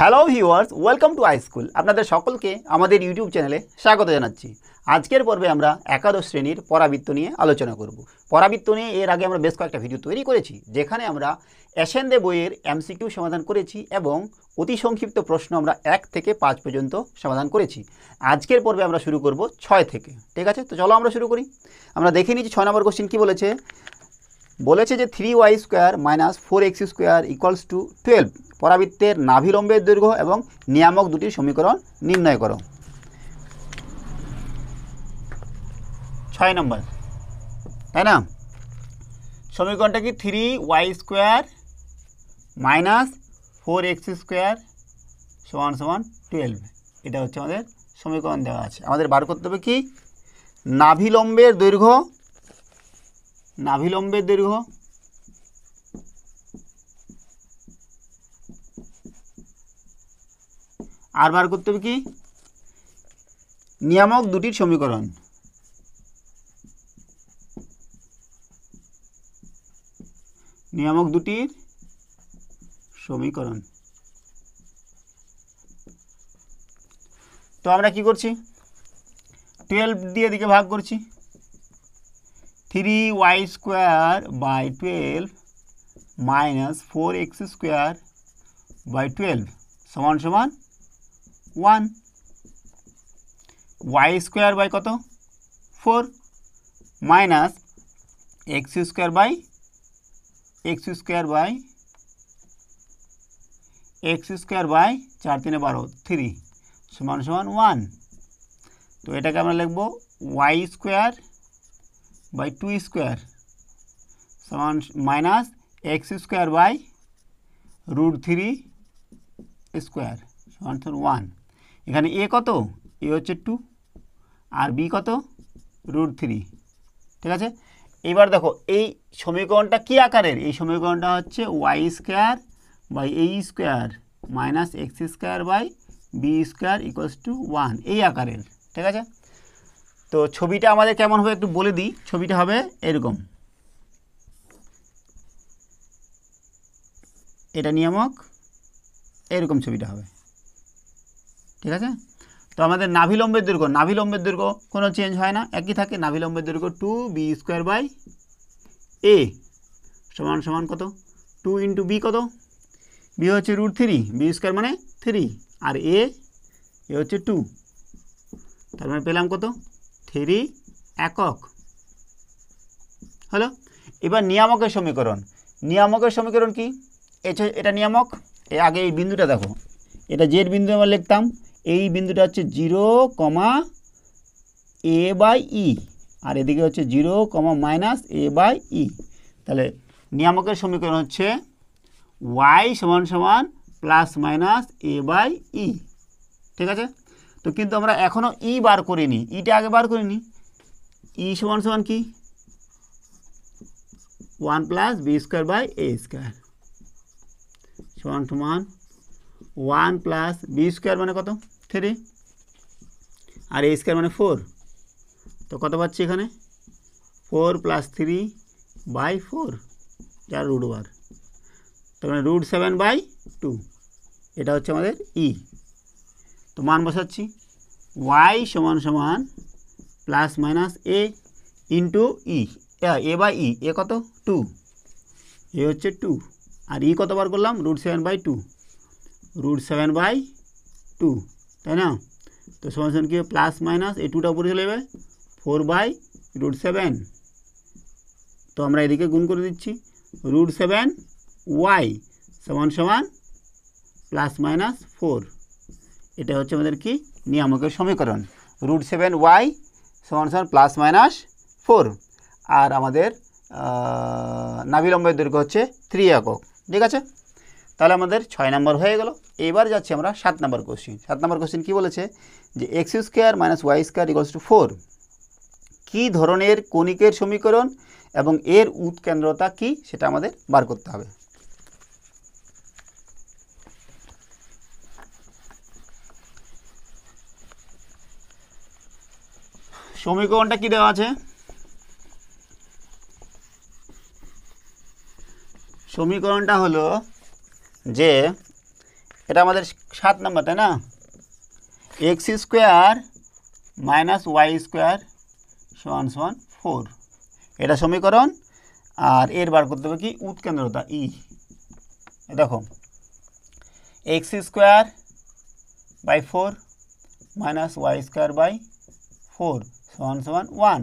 Hello viewers welcome to iSchool আপনাদের সকলকে আমাদের ইউটিউব চ্যানেলে স্বাগত জানাচ্ছি আজকের পর্বে আমরা একাদশ শ্রেণীর পরাবৃত্ত নিয়ে আলোচনা করব পরাবৃত্ত নিয়ে এর আগে আমরা বেশ কয়েকটা ভিডিও তৈরি করেছি যেখানে আমরা দে বইয়ের এমসিকিউ সমাধান করেছি এবং অতি সংক্ষিপ্ত প্রশ্ন আমরা এক থেকে পাঁচ পর্যন্ত সমাধান করেছি আজকের পর্বে আমরা শুরু করব ছয় থেকে ঠিক আছে তো চলো আমরা শুরু করি আমরা দেখে নিচ্ছি ছয় নম্বর কোশ্চিন কী বলেছে বলেছে যে three Y square minus four X square equals to twelve পরাবৃত্তের নাভিলম্বের দৈর্ঘ্য এবং নিয়ামক দুটি সমীকরণ নির্ণয় করো ছয় নম্বর তাই না সমীকরণটা কি three Y square minus four X square সমান সমান টুয়েলভ এটা হচ্ছে আমাদের সমীকরণ দেওয়া আছে আমাদের বার করতে হবে কি নাভিলম্বের দৈর্ঘ্য নাভিলম্বের দৈর্ঘ্য আর বার করতে হবে কি নিয়ামক দুটির সমীকরণ নিয়ামক দুটির সমীকরণ তো আমরা কি করছি টুয়েলভ দিয়ে দিকে ভাগ করছি three Y square by twelve minus four X square by twelve সমান সমান ওয়ান ওয়াই স্কোয়ার বাই কত four minus X square by X square by X square by চার তিনে বারো থ্রি সমান সমান ওয়ান তো এটাকে আমরা লিখবো Y square by two square সমান minus X square by root three square সমান ওয়ান এখানে এ কত এ হচ্ছে টু আর বি কত রুট থ্রি ঠিক আছে এবার দেখো এই সমীকরণটা কি আকারের এই সমীকরণটা হচ্ছে ওয়াই স্কোয়ার বাই এই square minus X square by B square equals to one এই আকারের ঠিক আছে তো ছবিটা আমাদের কেমন হবে একটু বলে দিই ছবিটা হবে এরকম এটা নিয়ামক এরকম ছবিটা হবে ঠিক আছে তো আমাদের নাভিলম্বের দুর্গ নাভিলম্বের দুর্গ কোনো চেঞ্জ হয় না একই থাকে নাভিলম্বের দৈর্ঘ্য টু বি স্কোয়ার বাই এ সমান সমান কত টু ইন্টু বি কত বি হচ্ছে রুট থ্রি বি স্কোয়ার মানে থ্রি আর এ এ হচ্ছে টু তার মানে পেলাম কত থ্রি একক হলো এবার নিয়ামকের সমীকরণ নিয়ামকের সমীকরণ কি এটা নিয়ামক এ আগে এই বিন্দুটা দেখো এটা জেড বিন্দু আমরা লিখতাম এই বিন্দুটা হচ্ছে জিরো কমা এ বাই ই আর এদিকে হচ্ছে zero comma minus A by E তাহলে নিয়ামকের সমীকরণ হচ্ছে ওয়াই সমান সমান plus minus A by E ঠিক আছে তো কিন্তু আমরা এখনও ই বার করিনি ইটা আগে বার করিনি ই সমান সমান কি one plus B square by A square সমান সমান ওয়ান প্লাস বি স্কোয়ার মানে কত থ্রি আর এ স্কোয়ার মানে ফোর তো কত পাচ্ছি এখানে four plus three by four যার রুট ওয়ার তার মানে রুট সেভেন বাই টু এটা হচ্ছে আমাদের ই তো মান বসাচ্ছি ওয়াই সমান সমান plus minus e। A into E A by E A কত টু এ হচ্ছে টু আর ই e কতবার করলাম root seven by two root seven by two তাই না তো সমান সমান কী প্লাস মাইনাস এ টুটা উপরে চলে যাবে ফোর বাই রুট সেভেন তো আমরা এদিকে গুণ করে দিচ্ছি রুট সেভেন ওয়াই সমান সমান প্লাস মাইনাস ফোর এটা হচ্ছে আমাদের কি নিয়ামকের সমীকরণ রুট সেভেন ওয়াই সমান সমান প্লাস মাইনাস ফোর আর আমাদের নাভিলম্বের দৈর্ঘ্য হচ্ছে থ্রি একক ঠিক আছে তাহলে আমাদের ছয় নম্বর হয়ে গেল এবার যাচ্ছি আমরা সাত নম্বর কোশ্চিন সাত নম্বর কোশ্চিন কী বলেছে যে x square minus y square equals to four কী ধরনের কণিকের সমীকরণ এবং এর উৎকেন্দ্রতা কি সেটা আমাদের বার করতে হবে সমীকরণটা কি দেওয়া আছে সমীকরণটা হলো যে এটা আমাদের সাত নম্বর তাই না x square minus y square সমান সমান ফোর এটা সমীকরণ আর এর বার করতে হবে কি উৎকেন্দ্রতা ই e। দেখো x square by four minus y square by four সমান সমান ওয়ান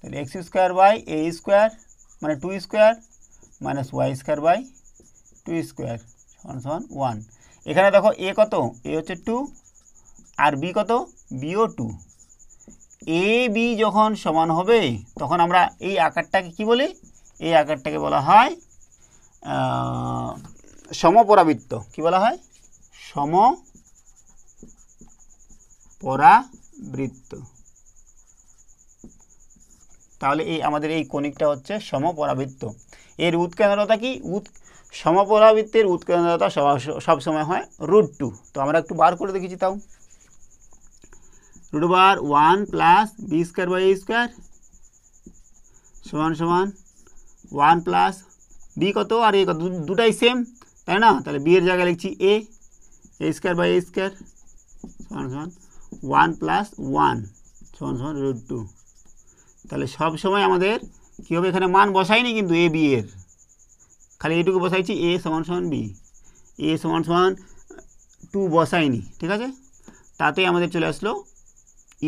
তাহলে x square by A square মানে two square minus y square by two square সমান সমান ওয়ান এখানে দেখো এ কত এ হচ্ছে টু আর বি কত বিও টু এ বি যখন সমান হবে তখন আমরা এই আকারটাকে কি বলি এই আকারটাকে বলা হয় সমপরাবৃত্ত কি বলা হয় সম পরাবৃত্ত তাহলে এই আমাদের এই কণিকটা হচ্ছে সমপরাবৃত্ত এর উৎকেন্দ্রতা কি উৎ সমপরাবৃত্তের উৎকেন্দ্রতা সব সময় হয় রুট টু তো আমরা একটু বার করে দেখেছি তাও রুট বার one plus B square by square সমান সমান ওয়ান প্লাস বি কত আর এ কত দুটাই সেম তাই না তাহলে বি এর জায়গায় লিখছি a a square by A square সমান সমান ওয়ান প্লাস ওয়ান সমান সমান রুট টু তাহলে সব সময় আমাদের কী হবে এখানে মান বসাইনি কিন্তু এ বি এর খালি এটুকু বসাইছি এ সমান সমান বি এ সমান সমান টু বসাইনি ঠিক আছে তাতেই আমাদের চলে আসলো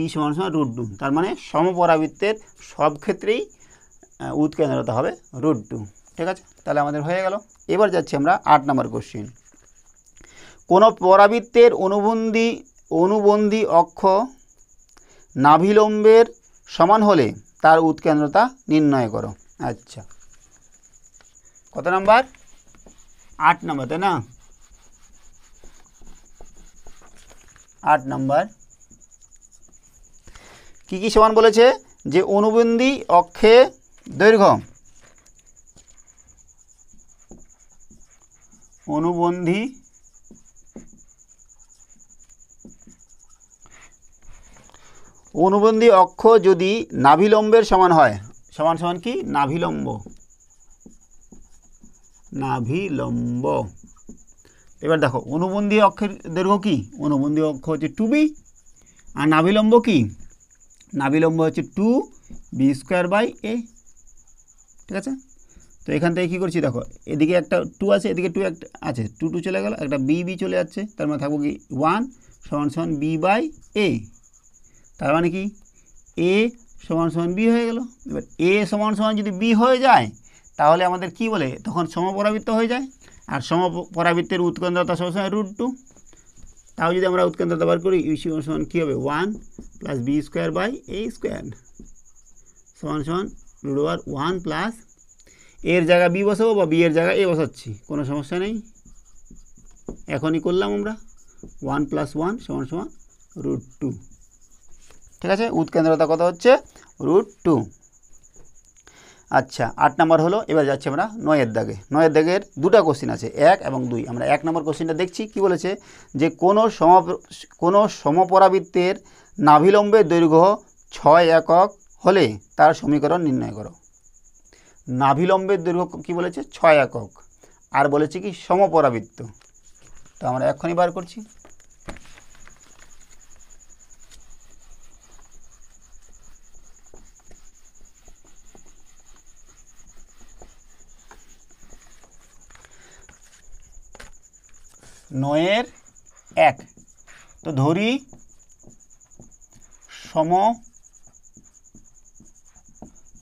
ই e সমান সমান রুট টু তার মানে সমপরাবৃত্তের সব ক্ষেত্রেই উৎকেন্দ্রতা হবে রুট টু ঠিক আছে তাহলে আমাদের হয়ে গেল এবার যাচ্ছি আমরা আট নম্বর কোশ্চিন কোনো পরাবৃত্তের অনুবন্ধী অনুবন্ধী অক্ষ নাভিলম্বের সমান হলে তার উৎকেন্দ্রতা নির্ণয় করো আচ্ছা কত নাম্বার আট নাম্বার তাই না আট নাম্বার কি কি সমান বলেছে যে অনুবন্ধী অক্ষে দৈর্ঘ্য অনুবন্ধী অনুবন্ধী অক্ষ যদি নাভিলম্বের সমান হয় সমান সমান কি নাভিলম্ব নাভিলম্ব এবার দেখো অনুবন্ধী অক্ষের দৈর্ঘ্য কি অনুবন্ধী অক্ষ হচ্ছে টু বি আর নাভিলম্ব কি নাভিলম্ব হচ্ছে two B square by a ঠিক আছে তো এখান থেকে কী করছি দেখো এদিকে একটা টু আছে এদিকে টু একটা আছে টু টু চলে গেল একটা বি বি চলে যাচ্ছে তার মানে থাকবো কি ওয়ান সমান সমান বি বাই এ তার মানে কি এ সমান সমান বি হয়ে গেল এবার এ সমান সমান যদি বি হয়ে যায় তাহলে আমাদের কি বলে তখন সমপরাবৃত্ত হয়ে যায় আর সমপরাবৃত্তের উৎকেন্দ্রতা সবসময় রুট টু তাও যদি আমরা উৎকেন্দ্রতা বার করি ইউ e সমান সমান কী হবে one plus B square by A square সমান সমান রুট ওয়ার ওয়ান প্লাস এর জায়গা বি বসাবো বা বি এর জায়গা এ বসাচ্ছি কোনো সমস্যা নেই এখনই করলাম আমরা ওয়ান প্লাস ওয়ান সমান সমান রুট টু ঠিক আছে উৎকেন্দ্রতা কত হচ্ছে রুট টু আচ্ছা আট নম্বর হলো এবার যাচ্ছি আমরা নয়ের দাগে নয়ের দাগের দুটা কোশ্চিন আছে এক এবং দুই আমরা এক নম্বর কোশ্চিনটা দেখছি কি বলেছে যে কোনো সম কোনো সমপরাবৃত্তের নাভিলম্বের দৈর্ঘ্য ছয় একক হলে তার সমীকরণ নির্ণয় করো নাভিলম্বের দৈর্ঘ্য কি বলেছে ছয় একক আর বলেছে কি সমপরাবৃত্ত তো আমরা এক্ষুনি বার করছি নয়ের এক তো ধরি সম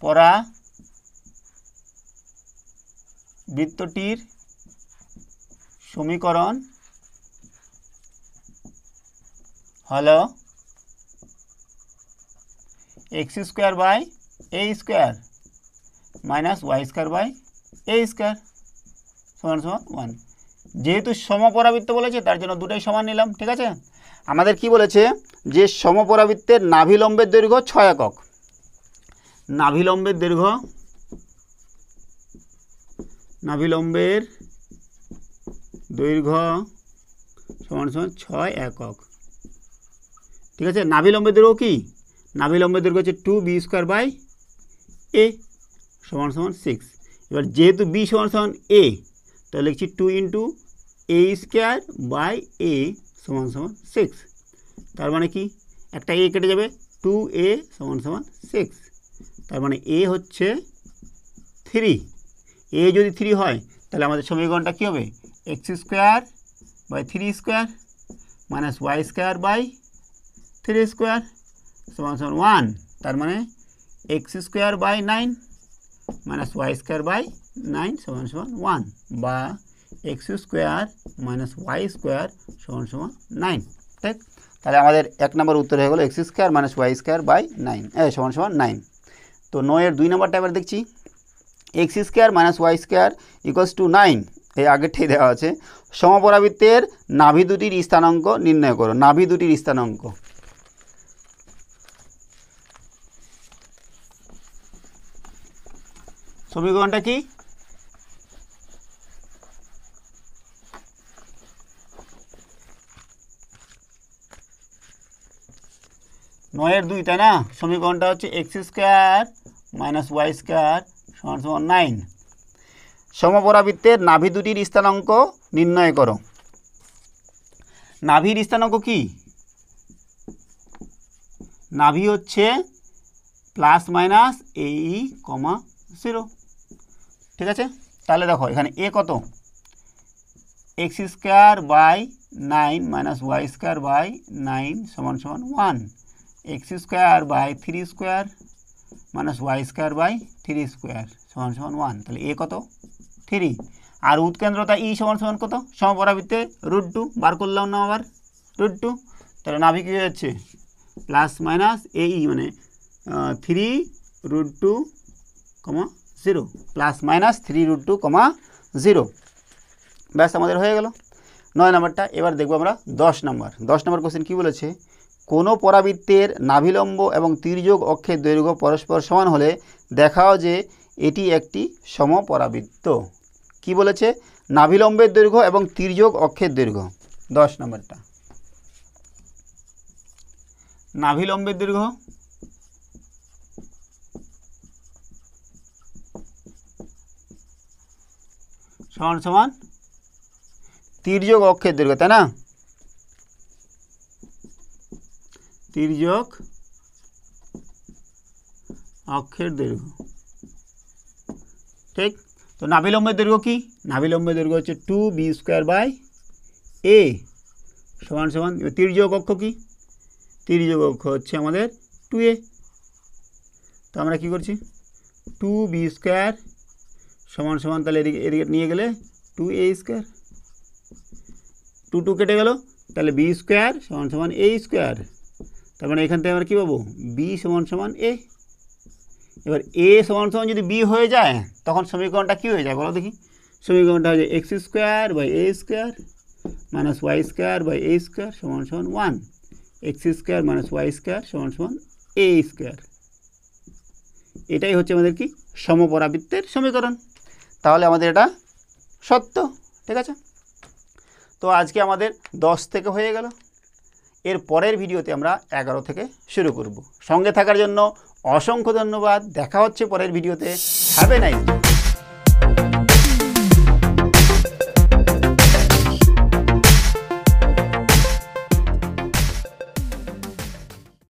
পরা বৃত্তটির সমীকরণ হল x square by A square minus y square by A square সমান সমান ওয়ান যেহেতু সমপরাবৃত্ত বলেছে তার জন্য দুটাই সমান নিলাম ঠিক আছে আমাদের কি বলেছে যে সমপরাবৃত্তের নাভিলম্বের দৈর্ঘ্য ছয় একক নাভিলম্বের দৈর্ঘ্য নাভিলম্বের দৈর্ঘ্য সমান সমান ছয় একক ঠিক আছে নাভিলম্বের দৈর্ঘ্য কি নাভিলম্বের দৈর্ঘ্য হচ্ছে টু বি স্কোয়ার বাই এ সমান সমান সিক্স এবার যেহেতু বি সমান সমান এ তাহলে লিখছি two into a square by এ সমান সমান সিক্স তার মানে কি একটা এ কেটে যাবে টু এ সমান সমান সিক্স তার মানে এ হচ্ছে থ্রি এ যদি থ্রি হয় তাহলে আমাদের সমীকরণটা কী হবে x square by three square minus y square by three square সমান সমান ওয়ান তার মানে x square by nine minus y square by nine সমান সমান ওয়ান বা x square minus y square সমান সমান নাইন ঠিক তাহলে আমাদের এক নম্বর উত্তর হয়ে গেলো x square minus y square by nine হ্যাঁ সমান সমান নাইন তো নয়ের দুই নম্বরটা এবার দেখছি x square minus y square equals to nine এই আগেরটাই দেওয়া আছে সমপরাবৃত্তের নাভি দুটির স্থানাঙ্ক নির্ণয় করো নাভি দুটির স্থানাঙ্ক সমীকরণটা কি নয়ের দুইটা না সমীকরণটা হচ্ছে x square minus y square সমান সমান নাইন সমপরাবৃত্তের নাভি দুটির স্থানাঙ্ক নির্ণয় করো নাভির স্থানাঙ্ক কি নাভি হচ্ছে প্লাস মাইনাস এই কমা জিরো ঠিক আছে তাহলে দেখো এখানে এ কত x square by nine minus y square by nine সমান সমান one x square by three square minus y square by three square সমান সমান ওয়ান তাহলে এ কত থ্রি আর উৎকেন্দ্রতা ই e সমান সমান কত সমপরাবৃত্তে রুট টু বার করলাম না আবার রুট টু তাহলে নাভি কী হয়ে যাচ্ছে প্লাস মাইনাস এ ই মানে three root two comma zero plus minus three root two comma zero ব্যাস আমাদের হয়ে গেল নয় নাম্বারটা এবার দেখব আমরা দশ নাম্বার দশ নাম্বার কোশ্চেন কী বলেছে কোনো পরাবৃত্তের নাভিলম্ব এবং তীর্যোগ অক্ষের দৈর্ঘ্য পরস্পর সমান হলে দেখাও যে এটি একটি সমপরাবৃত্ত কি বলেছে নাভিলম্বের দৈর্ঘ্য এবং তীর্যোগ অক্ষের দৈর্ঘ্য দশ নম্বরটা নাভিলম্বের দৈর্ঘ্য সমান সমান তীর্যোগ অক্ষের দৈর্ঘ্য তাই না তির্যক অক্ষের দৈর্ঘ্য ঠিক তো নাভিলম্বের দৈর্ঘ্য কী নাভিলম্বের দৈর্ঘ্য হচ্ছে টু বি স্কোয়ার বাই এ সমান সমান তির্যক অক্ষ কি তির্যক অক্ষ হচ্ছে আমাদের টু এ তো আমরা কী করছি টু বি স্কোয়ার সমান সমান তাহলে এদিকে এদিকে নিয়ে গেলে two a square two two কেটে গেল তাহলে বি স্কোয়ার সমান সমান এ স্কোয়ার তার মানে এখান থেকে আমরা কী পাবো বি সমান সমান এ এবার এ সমান সমান যদি বি হয়ে যায় তখন সমীকরণটা কী হয়ে যায় বলো দেখি সমীকরণটা হয়ে যায় x square by A square minus y square by A square সমান সমান one x square minus y square সমান সমান এ স্কোয়ার এটাই হচ্ছে আমাদের কি সমপরাবৃত্তের সমীকরণ তাহলে আমাদের এটা সত্য ঠিক আছে তো আজকে আমাদের দশ থেকে হয়ে গেল এর পরের ভিডিওতে আমরা এগারো থেকে শুরু করব সঙ্গে থাকার জন্য অসংখ্য ধন্যবাদ দেখা হচ্ছে পরের ভিডিওতে হ্যাভে এ নাইস